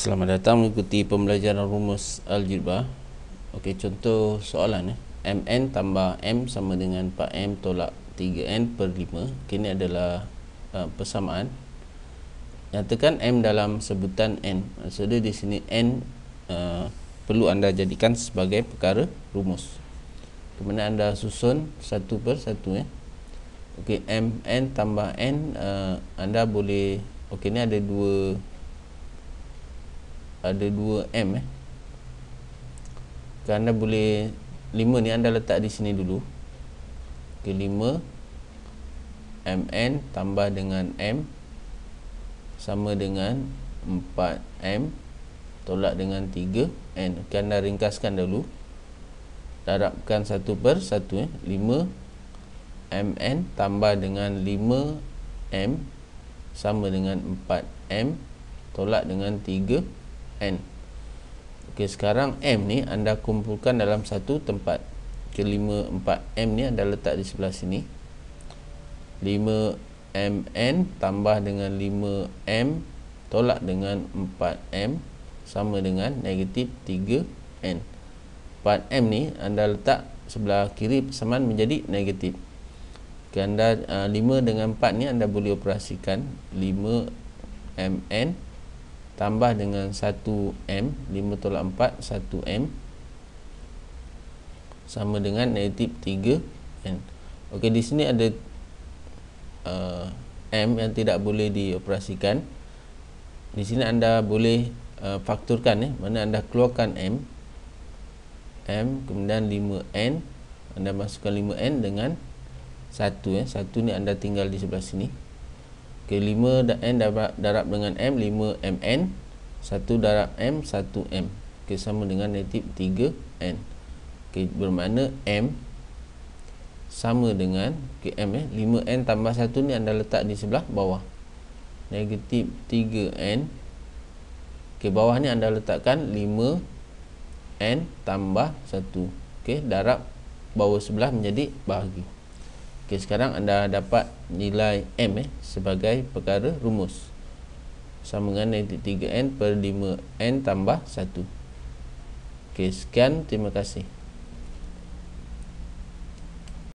Selamat datang mengikuti pembelajaran rumus al Okey, Contoh soalan eh. MN tambah M sama dengan 4M tolak 3N per 5 okay, Ini adalah uh, persamaan Nyatakan M dalam sebutan N Maksudnya di sini N uh, perlu anda jadikan sebagai perkara rumus Kemudian anda susun satu per satu eh. okay, MN tambah N uh, Anda boleh Okey, Ini ada dua ada 2M eh. Kan anda boleh 5 ni anda letak di sini dulu. Ke okay, 5 MN tambah dengan M sama dengan 4M tolak dengan 3N. Okay, anda ringkaskan dulu. Darabkan satu per satu eh. 5 MN tambah dengan 5M sama dengan 4M tolak dengan 3 N Okey sekarang M ni anda kumpulkan dalam satu tempat kelima empat M ni anda letak di sebelah sini 5MN tambah dengan 5M tolak dengan 4M sama dengan negatif 3N 4M ni anda letak sebelah kiri persamaan menjadi negatif okay, anda, uh, ah, 5 dengan 4 ni anda boleh operasikan 5MN tambah dengan 1M 5 tolak 4 1M sama dengan negatif 3N ok di sini ada uh, M yang tidak boleh dioperasikan di sini anda boleh uh, fakturkan eh, mana anda keluarkan M M kemudian 5N anda masukkan 5N dengan 1 eh. 1 ni anda tinggal di sebelah sini okay, 5 N darab, darab dengan M 5 MN 1 darab M 1 M okay, sama dengan negatif 3 N okay, bermakna M sama dengan okay, M eh, 5 N tambah 1 ni anda letak di sebelah bawah negatif 3 N ok bawah ni anda letakkan 5 N tambah 1 ok darab bawah sebelah menjadi bahagian Okey, sekarang anda dapat nilai M eh, sebagai perkara rumus sama dengan negatif 3N per 5N tambah 1 Okey, sekian, terima kasih